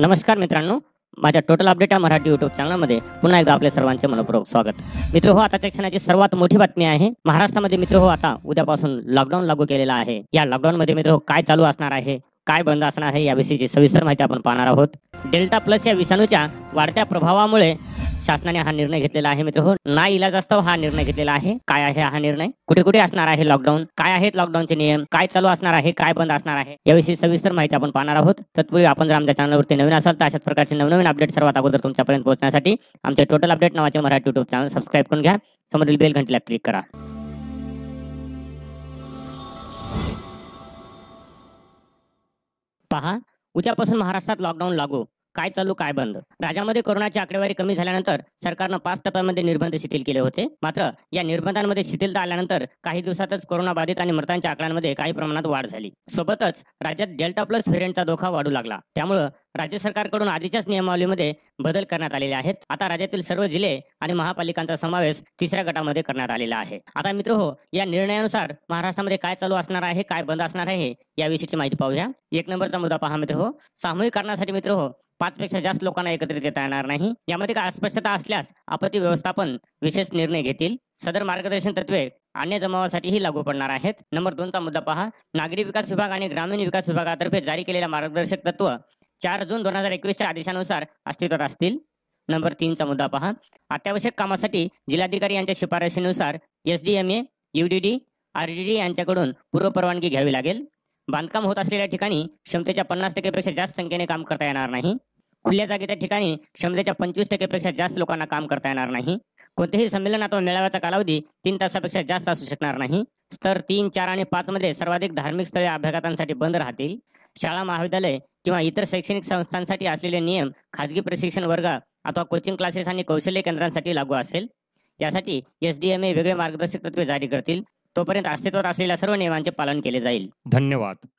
नमस्कार मित्रांनो माझ्या टोटल अपडेट या मराठी युट्यूब चॅनलमध्ये पुन्हा एकदा आपल्या सर्वांचे मनपूर्वक स्वागत मित्र हो आताच्या क्षणाची सर्वात मोठी बातमी आहे महाराष्ट्रामध्ये मित्र हो आता उद्यापासून लॉकडाऊन लागू केलेला आहे या लॉकडाऊन मध्ये मित्र हो काय चालू असणार आहे काय बंद असणार आहे याविषयीची सविस्तर माहिती आपण पाहणार आहोत डेल्टा प्लस या विषाणूच्या वाढत्या प्रभावामुळे शासनाने हा निर्णय घेतलेला आहे मित्र हो ना इलाज असतो हा निर्णय घेतलेला आहे काय आहे हा निर्णय कुठे कुठे असणार आहे लॉकडाऊन काय आहेत लॉकडाऊनचे नियम काय चालू असणार आहे काय बंद असणार आहे याविषयी सविस्तर माहिती आपण पाहणार आहोत तत्पूर्वी आपण जर आमच्या चॅनलवरती नवीन असाल तर अशाच प्रकारचे नवनवीन अपडेट सर्वात अगोदर तुमच्यापर्यंत पोहोचण्यासाठी आमचे टोटल अपडेट नावाचे मराठी युट्यूब चॅनल सबस्क्राईब करून घ्या समोरील बेल घंटीला क्लिक करा पहा उद्यापासून महाराष्ट्रात लॉकडाऊन लागू काय चालू काय बंद राज्यामध्ये कोरोनाची आकडेवारी कमी झाल्यानंतर सरकारनं पाच टप्प्यामध्ये निर्बंध शिथिल केले होते मात्र या निर्बंधांमध्ये शिथिलता आल्यानंतर काही दिवसातच कोरोना बाधित आणि मृतांच्या आकड्यांमध्ये काही प्रमाणात वाढ झाली सोबतच राज्यात डेल्टा प्लस व्हेरियंटचा धोका वाढू लागला त्यामुळं राज्य सरकारकडून आधीच्याच नियमावलीमध्ये बदल करण्यात आलेले आहेत आता राज्यातील सर्व जिल्हे आणि महापालिकांचा समावेश तिसऱ्या गटामध्ये करण्यात आलेला आहे आता मित्र हो या निर्णयानुसार महाराष्ट्रामध्ये काय चालू असणार आहे काय बंद असणार आहे याविषयीची माहिती पाहूया एक नंबरचा मुद्दा पहा मित्र हो सामूहिक कारणासाठी मित्र हो पाचपेक्षा जास्त लोकांना एकत्रित येता येणार नाही यामध्ये काय अस्पष्टता असल्यास आपत्ती व्यवस्थापन विशेष निर्णय घेतील सदर मार्गदर्शन तत्वे अन्य जमावासाठीही लागू पडणार आहेत नंबर दोनचा मुद्दा पहा नागरी विकास विभाग आणि ग्रामीण विकास विभागातर्फे जारी केलेल्या मार्गदर्शक तत्व चार जून दोन हजार एकवीसच्या आदेशानुसार अस्तित्वात असतील नंबर तीनचा मुद्दा पहा अत्यावश्यक कामासाठी जिल्हाधिकारी यांच्या शिफारशीनुसार S D M A UDD D यांच्याकडून पूर्व परवानगी घ्यावी लागेल बांधकाम होत असलेल्या ठिकाणी क्षमतेच्या पन्नास टक्केपेक्षा जास्त संख्येने काम करता येणार नाही खुल्या जागेच्या ठिकाणी क्षमतेच्या पंचवीस टक्केपेक्षा जास्त लोकांना काम करता येणार नाही कोणतेही संमेलन अथवा मेळाव्याचा कालावधी तीन तासापेक्षा जास्त असू शकणार नाही स्तर तीन चार आणि पाच मध्ये सर्वाधिक धार्मिक स्थळे अभ्यागतांसाठी बंद राहतील शाळा महाविद्यालय किंवा इतर शैक्षणिक संस्थांसाठी असलेले नियम खाजगी प्रशिक्षण वर्ग अथवा कोचिंग क्लासेस आणि कौशल्य केंद्रांसाठी लागू असेल यासाठी एस डी एम ए वेगळे मार्गदर्शक तत्वे जारी करतील तोपर्यंत अस्तित्वात असलेल्या सर्व नियमांचे पालन केले जाईल धन्यवाद